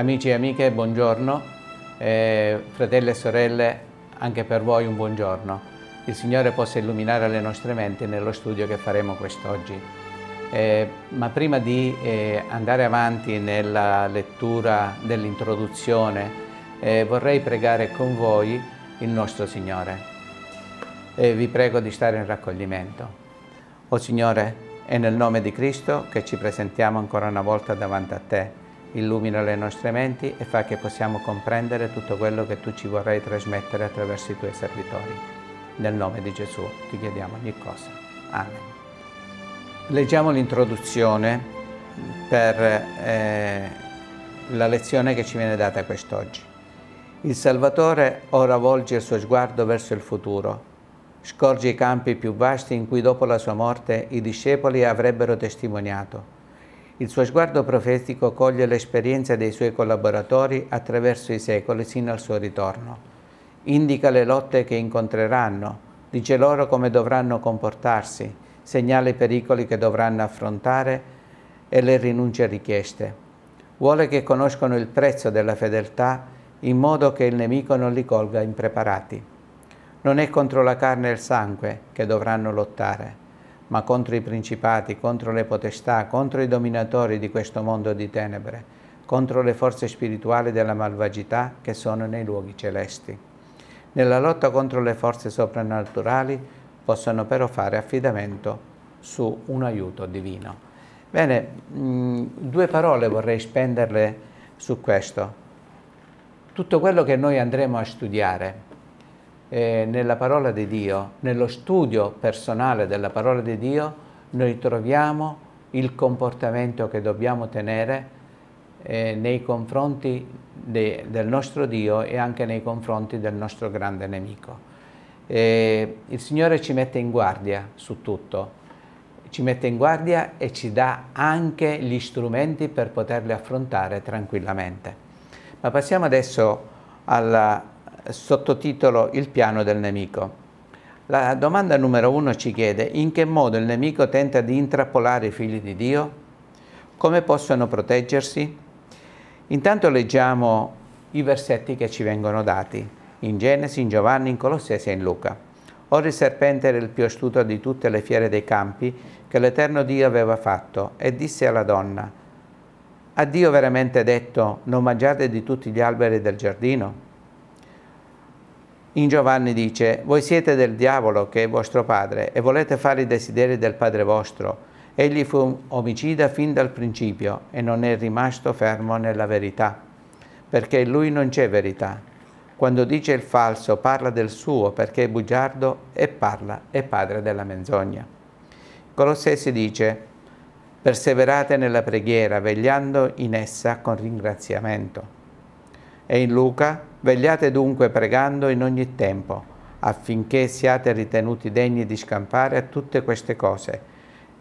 Amici e amiche, buongiorno. Eh, fratelli e sorelle, anche per voi un buongiorno. Il Signore possa illuminare le nostre menti nello studio che faremo quest'oggi. Eh, ma prima di eh, andare avanti nella lettura dell'introduzione, eh, vorrei pregare con voi il nostro Signore. vi prego di stare in raccoglimento. O Signore, è nel nome di Cristo che ci presentiamo ancora una volta davanti a Te illumina le nostre menti e fa che possiamo comprendere tutto quello che tu ci vorrai trasmettere attraverso i tuoi servitori. Nel nome di Gesù ti chiediamo ogni cosa. Amen. Leggiamo l'introduzione per eh, la lezione che ci viene data quest'oggi. Il Salvatore ora volge il suo sguardo verso il futuro. Scorge i campi più vasti in cui dopo la sua morte i discepoli avrebbero testimoniato il suo sguardo profetico coglie l'esperienza dei suoi collaboratori attraverso i secoli sino al suo ritorno. Indica le lotte che incontreranno, dice loro come dovranno comportarsi, segnala i pericoli che dovranno affrontare e le rinunce richieste. Vuole che conoscono il prezzo della fedeltà in modo che il nemico non li colga impreparati. Non è contro la carne e il sangue che dovranno lottare, ma contro i principati, contro le potestà, contro i dominatori di questo mondo di tenebre, contro le forze spirituali della malvagità che sono nei luoghi celesti. Nella lotta contro le forze soprannaturali possono però fare affidamento su un aiuto divino. Bene, due parole vorrei spenderle su questo. Tutto quello che noi andremo a studiare eh, nella parola di Dio, nello studio personale della parola di Dio, noi troviamo il comportamento che dobbiamo tenere eh, nei confronti de, del nostro Dio e anche nei confronti del nostro grande nemico. Eh, il Signore ci mette in guardia su tutto, ci mette in guardia e ci dà anche gli strumenti per poterli affrontare tranquillamente. Ma passiamo adesso alla sottotitolo Il piano del nemico. La domanda numero uno ci chiede in che modo il nemico tenta di intrappolare i figli di Dio? Come possono proteggersi? Intanto leggiamo i versetti che ci vengono dati in Genesi, in Giovanni, in Colossese e in Luca. Ora il serpente era il più astuto di tutte le fiere dei campi che l'Eterno Dio aveva fatto e disse alla donna, «Ha Dio veramente detto, non mangiate di tutti gli alberi del giardino? In Giovanni dice, voi siete del diavolo che è vostro padre e volete fare i desideri del padre vostro. Egli fu omicida fin dal principio e non è rimasto fermo nella verità, perché in lui non c'è verità. Quando dice il falso parla del suo perché è bugiardo e parla è padre della menzogna. Colossesi dice, perseverate nella preghiera, vegliando in essa con ringraziamento. E in Luca Vegliate dunque pregando in ogni tempo, affinché siate ritenuti degni di scampare a tutte queste cose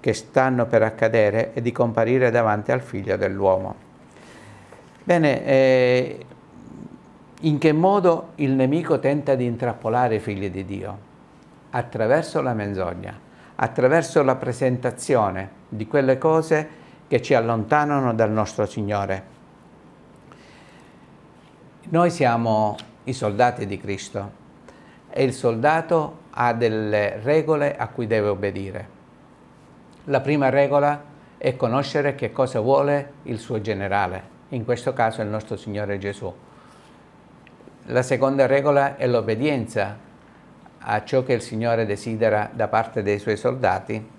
che stanno per accadere e di comparire davanti al figlio dell'uomo. Bene, eh, in che modo il nemico tenta di intrappolare i figli di Dio? Attraverso la menzogna, attraverso la presentazione di quelle cose che ci allontanano dal nostro Signore noi siamo i soldati di Cristo e il soldato ha delle regole a cui deve obbedire. La prima regola è conoscere che cosa vuole il suo generale, in questo caso il nostro Signore Gesù. La seconda regola è l'obbedienza a ciò che il Signore desidera da parte dei suoi soldati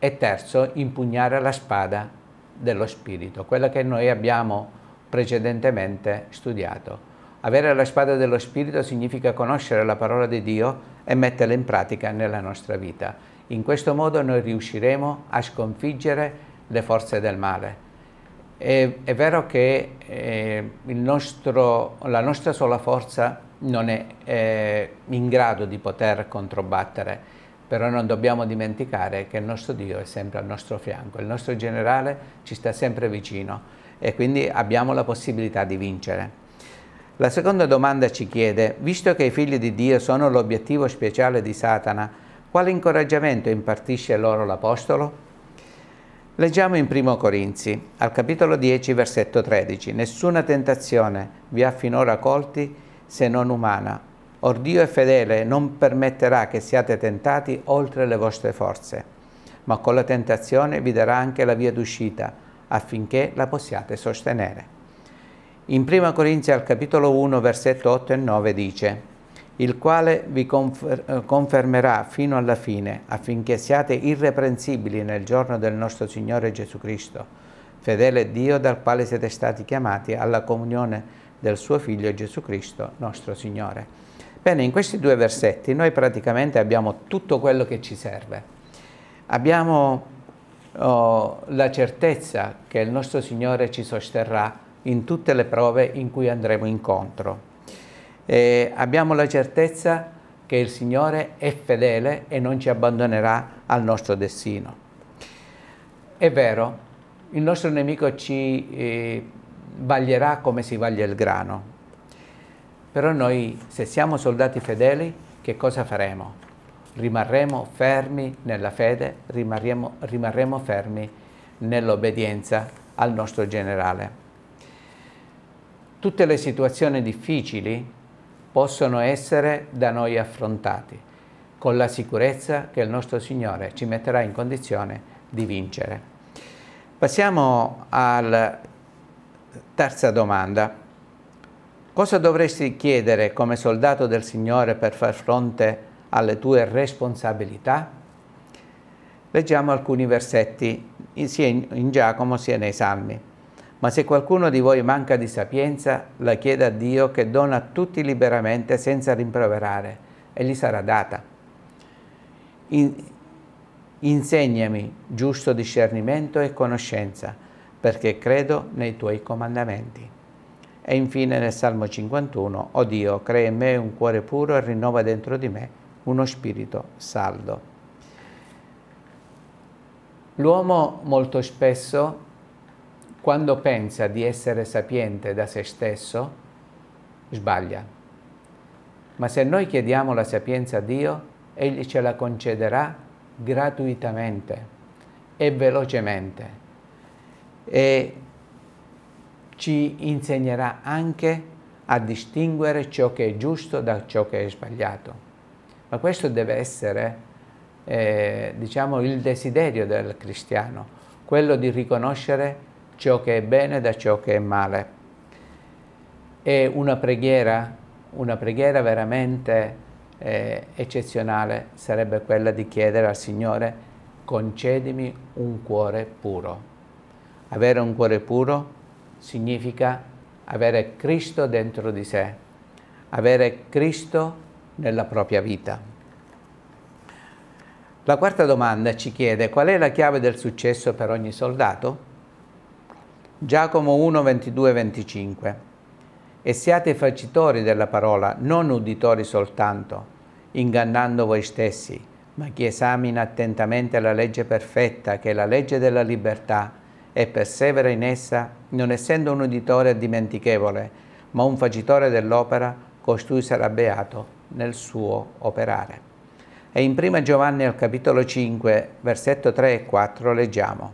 e terzo, impugnare la spada dello Spirito, quella che noi abbiamo precedentemente studiato. Avere la spada dello Spirito significa conoscere la parola di Dio e metterla in pratica nella nostra vita. In questo modo noi riusciremo a sconfiggere le forze del male. È, è vero che eh, nostro, la nostra sola forza non è eh, in grado di poter controbattere, però non dobbiamo dimenticare che il nostro Dio è sempre al nostro fianco, il nostro generale ci sta sempre vicino e quindi abbiamo la possibilità di vincere. La seconda domanda ci chiede, visto che i figli di Dio sono l'obiettivo speciale di Satana, quale incoraggiamento impartisce loro l'Apostolo? Leggiamo in 1 Corinzi, al capitolo 10, versetto 13, Nessuna tentazione vi ha finora colti se non umana, or Dio è fedele, non permetterà che siate tentati oltre le vostre forze, ma con la tentazione vi darà anche la via d'uscita affinché la possiate sostenere. In 1 Corinzi al capitolo 1 versetto 8 e 9 dice il quale vi confer eh, confermerà fino alla fine affinché siate irreprensibili nel giorno del nostro Signore Gesù Cristo, fedele Dio dal quale siete stati chiamati alla comunione del suo Figlio Gesù Cristo, nostro Signore. Bene, in questi due versetti noi praticamente abbiamo tutto quello che ci serve. Abbiamo oh, la certezza che il nostro Signore ci sosterrà in tutte le prove in cui andremo incontro. E abbiamo la certezza che il Signore è fedele e non ci abbandonerà al nostro destino. È vero, il nostro nemico ci eh, vaglierà come si vaglia il grano, però noi se siamo soldati fedeli che cosa faremo? rimarremo fermi nella fede, rimarremo, rimarremo fermi nell'obbedienza al nostro generale. Tutte le situazioni difficili possono essere da noi affrontate con la sicurezza che il nostro Signore ci metterà in condizione di vincere. Passiamo alla terza domanda. Cosa dovresti chiedere come soldato del Signore per far fronte a alle tue responsabilità? Leggiamo alcuni versetti sia in Giacomo sia nei Salmi. Ma se qualcuno di voi manca di sapienza, la chieda a Dio che dona a tutti liberamente senza rimproverare e gli sarà data. In, insegnami giusto discernimento e conoscenza, perché credo nei tuoi comandamenti. E infine nel Salmo 51, O Dio, crea in me un cuore puro e rinnova dentro di me uno spirito saldo. L'uomo molto spesso, quando pensa di essere sapiente da se stesso, sbaglia. Ma se noi chiediamo la sapienza a Dio, Egli ce la concederà gratuitamente e velocemente e ci insegnerà anche a distinguere ciò che è giusto da ciò che è sbagliato ma questo deve essere eh, diciamo, il desiderio del cristiano, quello di riconoscere ciò che è bene da ciò che è male. È una preghiera, una preghiera veramente eh, eccezionale sarebbe quella di chiedere al Signore concedimi un cuore puro. Avere un cuore puro significa avere Cristo dentro di sé, avere Cristo nella propria vita. La quarta domanda ci chiede qual è la chiave del successo per ogni soldato? Giacomo 1, 22, 25 E siate facitori della parola, non uditori soltanto, ingannando voi stessi, ma chi esamina attentamente la legge perfetta, che è la legge della libertà, e persevera in essa, non essendo un uditore dimentichevole, ma un facitore dell'opera, costui sarà beato nel suo operare. E in 1 Giovanni al capitolo 5, versetto 3 e 4 leggiamo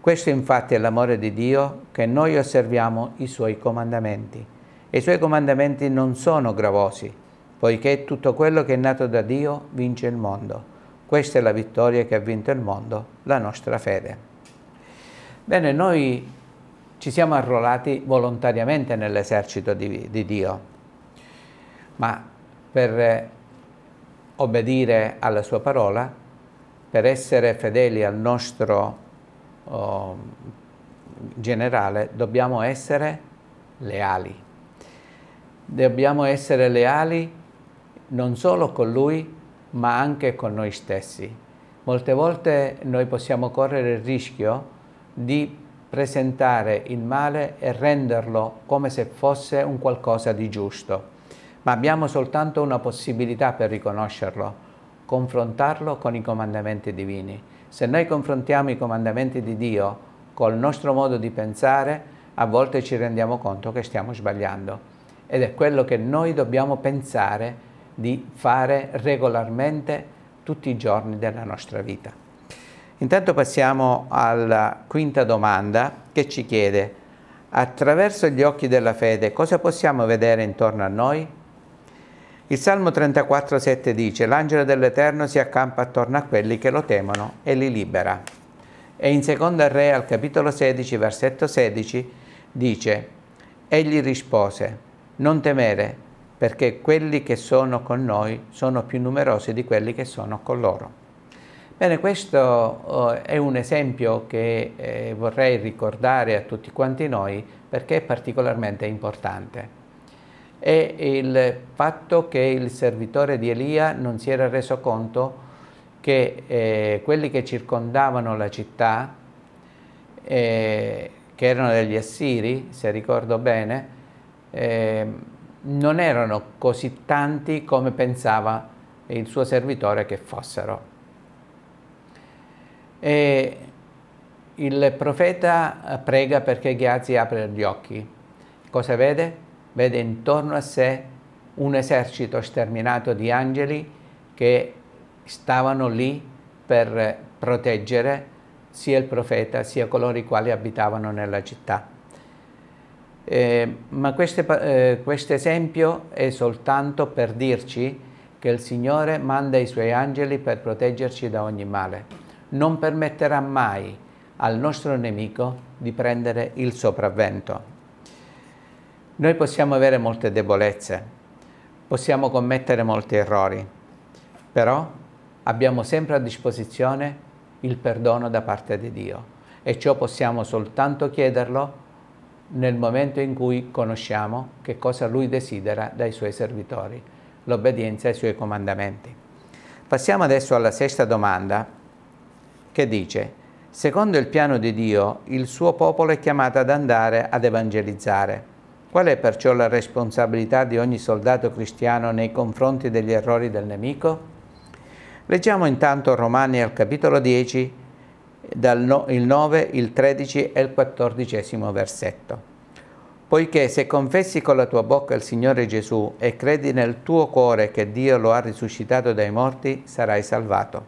Questo infatti è l'amore di Dio che noi osserviamo i suoi comandamenti. E i suoi comandamenti non sono gravosi, poiché tutto quello che è nato da Dio vince il mondo. Questa è la vittoria che ha vinto il mondo, la nostra fede. Bene, noi ci siamo arruolati volontariamente nell'esercito di, di Dio, ma per eh, obbedire alla sua parola, per essere fedeli al nostro oh, generale, dobbiamo essere leali. Dobbiamo essere leali non solo con lui, ma anche con noi stessi. Molte volte noi possiamo correre il rischio di presentare il male e renderlo come se fosse un qualcosa di giusto ma abbiamo soltanto una possibilità per riconoscerlo, confrontarlo con i comandamenti divini. Se noi confrontiamo i comandamenti di Dio col nostro modo di pensare, a volte ci rendiamo conto che stiamo sbagliando. Ed è quello che noi dobbiamo pensare di fare regolarmente tutti i giorni della nostra vita. Intanto passiamo alla quinta domanda che ci chiede attraverso gli occhi della fede cosa possiamo vedere intorno a noi? Il Salmo 34,7 dice «L'angelo dell'Eterno si accampa attorno a quelli che lo temono e li libera». E in Seconda Re, al capitolo 16, versetto 16, dice «Egli rispose, non temere, perché quelli che sono con noi sono più numerosi di quelli che sono con loro». Bene, questo oh, è un esempio che eh, vorrei ricordare a tutti quanti noi perché è particolarmente importante e il fatto che il servitore di Elia non si era reso conto che eh, quelli che circondavano la città, eh, che erano degli assiri, se ricordo bene, eh, non erano così tanti come pensava il suo servitore che fossero. E il profeta prega perché Ghiazi apre gli occhi. Cosa vede? vede intorno a sé un esercito sterminato di angeli che stavano lì per proteggere sia il profeta sia coloro i quali abitavano nella città. Eh, ma eh, questo eh, esempio è soltanto per dirci che il Signore manda i Suoi angeli per proteggerci da ogni male. Non permetterà mai al nostro nemico di prendere il sopravvento. Noi possiamo avere molte debolezze, possiamo commettere molti errori, però abbiamo sempre a disposizione il perdono da parte di Dio e ciò possiamo soltanto chiederlo nel momento in cui conosciamo che cosa Lui desidera dai Suoi servitori, l'obbedienza ai Suoi comandamenti. Passiamo adesso alla sesta domanda che dice Secondo il piano di Dio il suo popolo è chiamato ad andare ad evangelizzare Qual è perciò la responsabilità di ogni soldato cristiano nei confronti degli errori del nemico? Leggiamo intanto Romani al capitolo 10, dal il 9, il 13 e il 14 versetto. Poiché se confessi con la tua bocca il Signore Gesù e credi nel tuo cuore che Dio lo ha risuscitato dai morti, sarai salvato.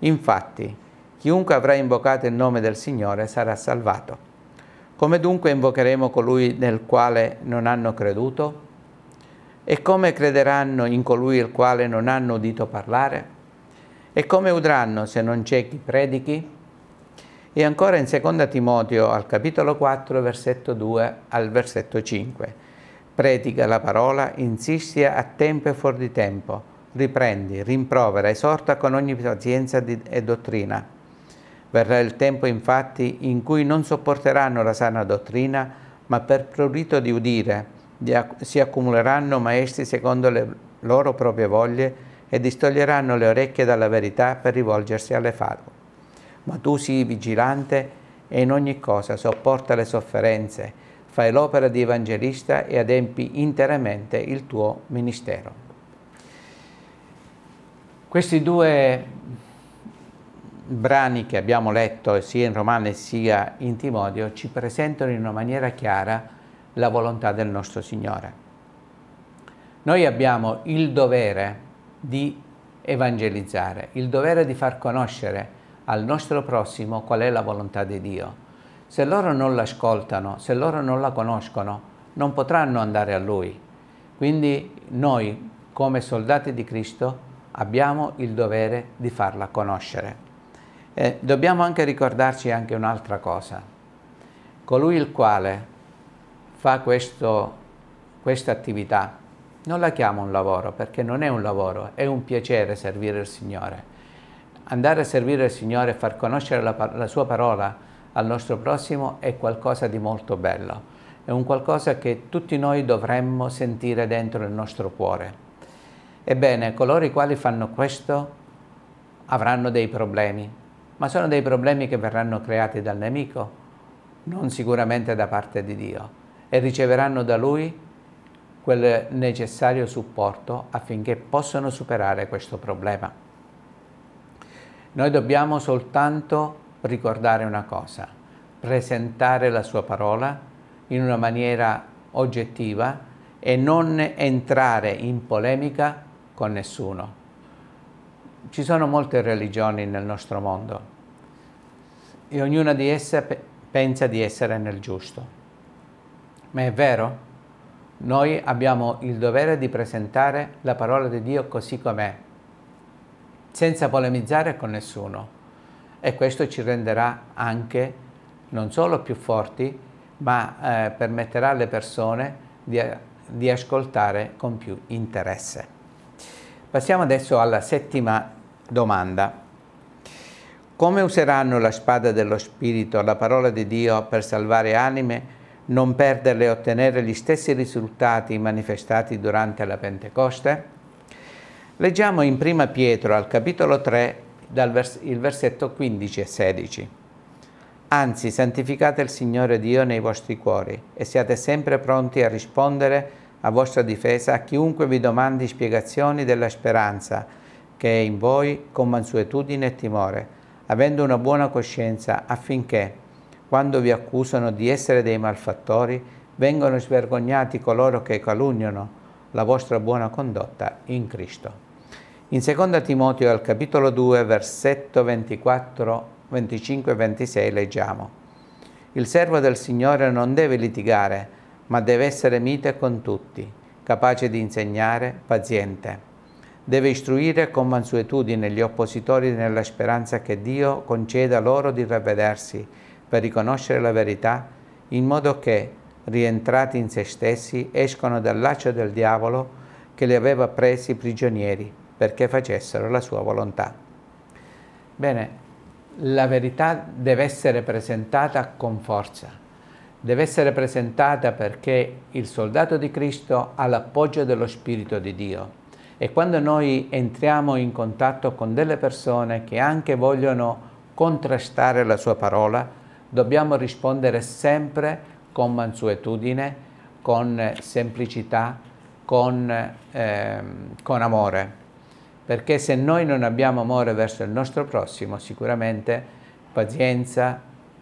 Infatti, chiunque avrà invocato il nome del Signore sarà salvato. Come dunque invocheremo colui nel quale non hanno creduto? E come crederanno in colui il quale non hanno udito parlare? E come udranno se non c'è chi predichi? E ancora in 2 Timoteo al capitolo 4, versetto 2 al versetto 5. Predica la parola, insisti a tempo e fuori di tempo, riprendi, rimprovera, esorta con ogni pazienza e dottrina Verrà il tempo infatti in cui non sopporteranno la sana dottrina, ma per prurito di udire si accumuleranno maestri secondo le loro proprie voglie e distoglieranno le orecchie dalla verità per rivolgersi alle falò. Ma tu sii vigilante e in ogni cosa sopporta le sofferenze, fai l'opera di evangelista e adempi interamente il tuo ministero. Questi due brani che abbiamo letto sia in Romane sia in Timodio ci presentano in una maniera chiara la volontà del nostro Signore. Noi abbiamo il dovere di evangelizzare, il dovere di far conoscere al nostro prossimo qual è la volontà di Dio. Se loro non l'ascoltano, se loro non la conoscono, non potranno andare a Lui. Quindi noi, come soldati di Cristo, abbiamo il dovere di farla conoscere. Eh, dobbiamo anche ricordarci anche un'altra cosa. Colui il quale fa questa attività non la chiamo un lavoro perché non è un lavoro, è un piacere servire il Signore. Andare a servire il Signore e far conoscere la, la sua parola al nostro prossimo è qualcosa di molto bello, è un qualcosa che tutti noi dovremmo sentire dentro il nostro cuore. Ebbene, coloro i quali fanno questo avranno dei problemi, ma sono dei problemi che verranno creati dal nemico, non sicuramente da parte di Dio, e riceveranno da Lui quel necessario supporto affinché possano superare questo problema. Noi dobbiamo soltanto ricordare una cosa, presentare la sua parola in una maniera oggettiva e non entrare in polemica con nessuno ci sono molte religioni nel nostro mondo e ognuna di esse pe pensa di essere nel giusto. Ma è vero? Noi abbiamo il dovere di presentare la parola di Dio così com'è, senza polemizzare con nessuno. E questo ci renderà anche non solo più forti, ma eh, permetterà alle persone di, di ascoltare con più interesse. Passiamo adesso alla settima domanda. Come useranno la spada dello Spirito, la parola di Dio, per salvare anime, non perderle e ottenere gli stessi risultati manifestati durante la Pentecoste? Leggiamo in 1 Pietro al capitolo 3 vers il versetto 15 e 16. Anzi, santificate il Signore Dio nei vostri cuori e siate sempre pronti a rispondere a vostra difesa chiunque vi domandi spiegazioni della speranza che è in voi con mansuetudine e timore, avendo una buona coscienza affinché, quando vi accusano di essere dei malfattori, vengano svergognati coloro che calunniano la vostra buona condotta in Cristo. In 2 Timoteo al capitolo 2, versetto 24, 25 e 26 leggiamo Il servo del Signore non deve litigare, ma deve essere mite con tutti, capace di insegnare, paziente. Deve istruire con mansuetudine gli oppositori nella speranza che Dio conceda loro di ravvedersi per riconoscere la verità, in modo che, rientrati in se stessi, escono dal laccio del diavolo che li aveva presi prigionieri perché facessero la sua volontà. Bene, la verità deve essere presentata con forza, deve essere presentata perché il soldato di Cristo ha l'appoggio dello Spirito di Dio. E quando noi entriamo in contatto con delle persone che anche vogliono contrastare la sua parola, dobbiamo rispondere sempre con mansuetudine, con semplicità, con, eh, con amore. Perché se noi non abbiamo amore verso il nostro prossimo, sicuramente pazienza,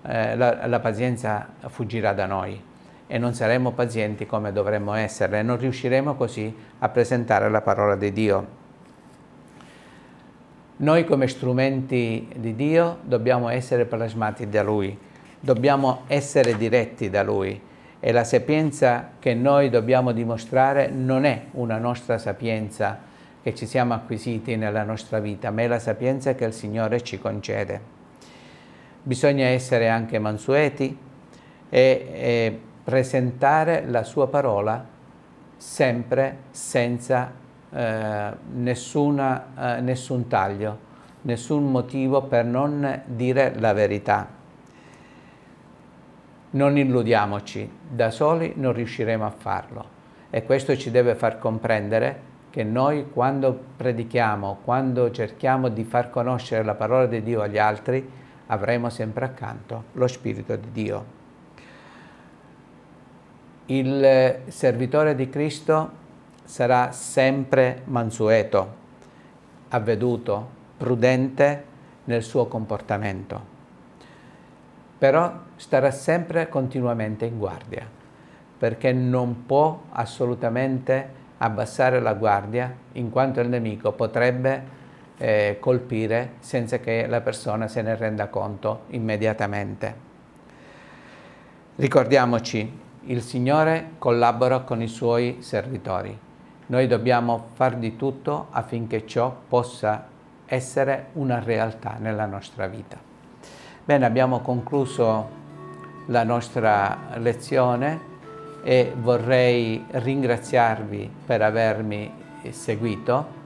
eh, la, la pazienza fuggirà da noi e non saremo pazienti come dovremmo essere e non riusciremo così a presentare la parola di Dio. Noi come strumenti di Dio dobbiamo essere plasmati da Lui, dobbiamo essere diretti da Lui e la sapienza che noi dobbiamo dimostrare non è una nostra sapienza che ci siamo acquisiti nella nostra vita, ma è la sapienza che il Signore ci concede bisogna essere anche mansueti e, e presentare la sua parola sempre senza eh, nessuna, eh, nessun taglio, nessun motivo per non dire la verità. Non illudiamoci, da soli non riusciremo a farlo e questo ci deve far comprendere che noi quando predichiamo, quando cerchiamo di far conoscere la parola di Dio agli altri, avremo sempre accanto lo Spirito di Dio. Il servitore di Cristo sarà sempre mansueto, avveduto, prudente nel suo comportamento, però starà sempre continuamente in guardia, perché non può assolutamente abbassare la guardia in quanto il nemico potrebbe eh, colpire senza che la persona se ne renda conto immediatamente. Ricordiamoci, il Signore collabora con i Suoi servitori. Noi dobbiamo far di tutto affinché ciò possa essere una realtà nella nostra vita. Bene, abbiamo concluso la nostra lezione e vorrei ringraziarvi per avermi seguito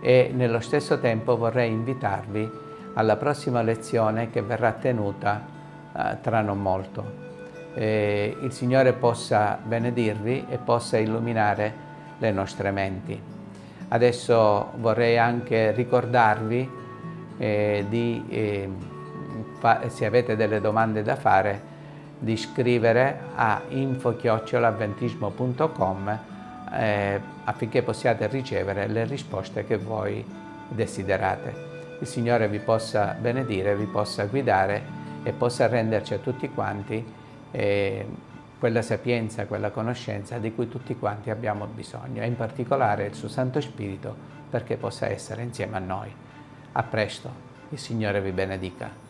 e nello stesso tempo vorrei invitarvi alla prossima lezione che verrà tenuta eh, tra non molto. Eh, il Signore possa benedirvi e possa illuminare le nostre menti. Adesso vorrei anche ricordarvi eh, di, ehm, se avete delle domande da fare, di scrivere a info-avventismo.com eh, affinché possiate ricevere le risposte che voi desiderate. Il Signore vi possa benedire, vi possa guidare e possa renderci a tutti quanti eh, quella sapienza, quella conoscenza di cui tutti quanti abbiamo bisogno e in particolare il suo Santo Spirito perché possa essere insieme a noi. A presto, il Signore vi benedica.